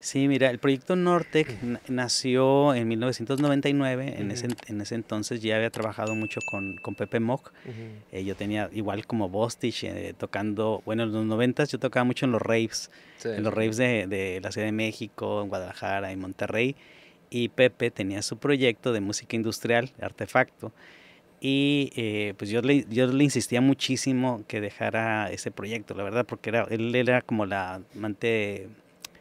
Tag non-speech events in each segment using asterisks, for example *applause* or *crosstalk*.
Sí, mira, el proyecto Nortec nació en 1999. En, ese, en ese entonces ya había trabajado mucho con, con Pepe Mock. Eh, yo tenía, igual como Bostich, eh, tocando, bueno, en los 90 yo tocaba mucho en los raves, en los raves de, la Ciudad de México, en Guadalajara, y Monterrey. Y Pepe tenía su proyecto de música industrial, artefacto. Y eh, pues yo le, yo le insistía muchísimo que dejara ese proyecto, la verdad, porque era, él era como la amante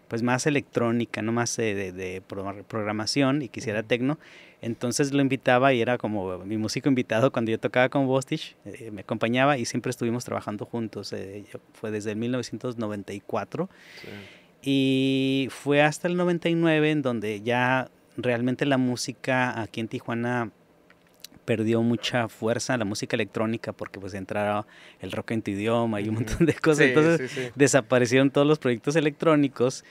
pues más electrónica, no más eh, de, programación y quisiera tecno. Entonces lo invitaba y era como mi músico invitado cuando yo tocaba con Bostich, eh, me acompañaba y siempre estuvimos trabajando juntos. Eh, fue desde el 1994 y fue hasta el 99 en donde ya realmente la música aquí en Tijuana perdió mucha fuerza la música electrónica porque pues entraba el rock en tu idioma y un montón de cosas. Entonces desaparecieron todos los proyectos electrónicos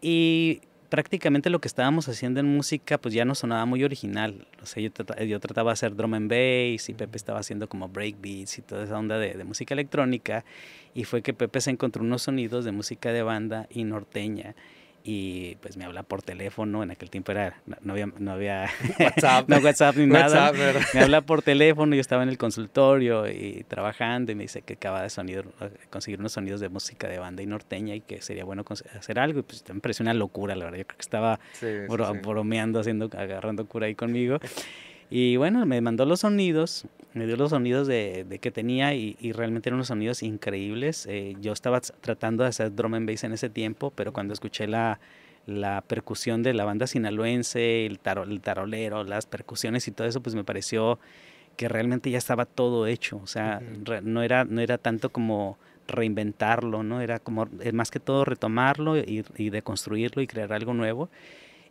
y prácticamente lo que estábamos haciendo en música pues ya no sonaba muy original. yo, trataba, de hacer drum and bass y Pepe estaba haciendo como breakbeats y toda esa onda de música electrónica y fue que Pepe se encontró unos sonidos de música de banda y norteña y pues me habla por teléfono, en aquel tiempo era, no, había, no había *laughs* *laughs* WhatsApp, ni nada, me habla por teléfono, yo estaba en el consultorio y trabajando y me dice que acaba de sonido, conseguir unos sonidos de música de banda y norteña y que sería bueno hacer algo y pues me pareció una locura, la verdad, yo creo que estaba bromeando, haciendo, agarrando cura ahí conmigo y bueno, me mandó los sonidos me dio los sonidos de, que tenía y, realmente eran unos sonidos increíbles. Eh, yo estaba tratando de hacer drum and bass en ese tiempo, pero cuando escuché la, percusión de la banda sinaloense, el, tarolero, las percusiones y todo eso, pues me pareció que realmente ya estaba todo hecho. O sea, no, era, no era tanto como reinventarlo, ¿no? Era como eh, más que todo retomarlo y, y deconstruirlo y crear algo nuevo.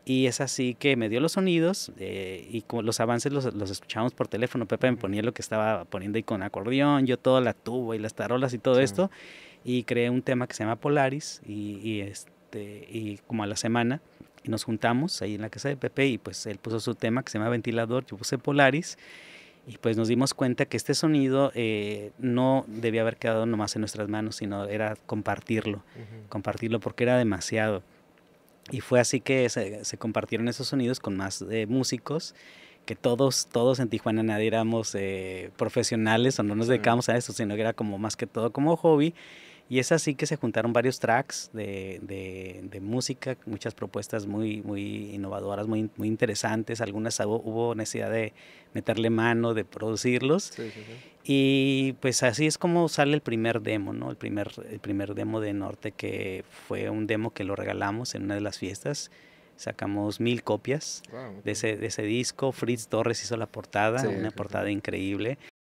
Y es así que me dio los sonidos eh, y los avances los, escuchamos escuchábamos por teléfono. Pepe me ponía lo que estaba poniendo ahí con acordeón, yo todo la tubo y las tarolas y todo esto. Y creé un tema que se llama Polaris y, este, como a la semana nos juntamos ahí en la casa de Pepe y pues él puso su tema que se llama Ventilador, yo puse Polaris y pues nos dimos cuenta que este sonido eh, no debía haber quedado nomás en nuestras manos, sino era compartirlo, compartirlo porque era demasiado. Y fue así que se, compartieron esos sonidos con más eh, músicos que todos, todos en Tijuana nadie éramos eh, profesionales o no nos dedicamos a eso, sino que era como más que todo como hobby. Y es así que se juntaron varios tracks de, música, muchas propuestas muy, muy innovadoras, muy, muy interesantes. Algunas hubo, necesidad de meterle mano, de producirlos. Y pues así es como sale el primer demo, ¿no? El primer, demo de Norte, que fue un demo que lo regalamos en una de las fiestas sacamos mil copias de, ese, disco. Fritz Torres hizo la portada, una portada increíble.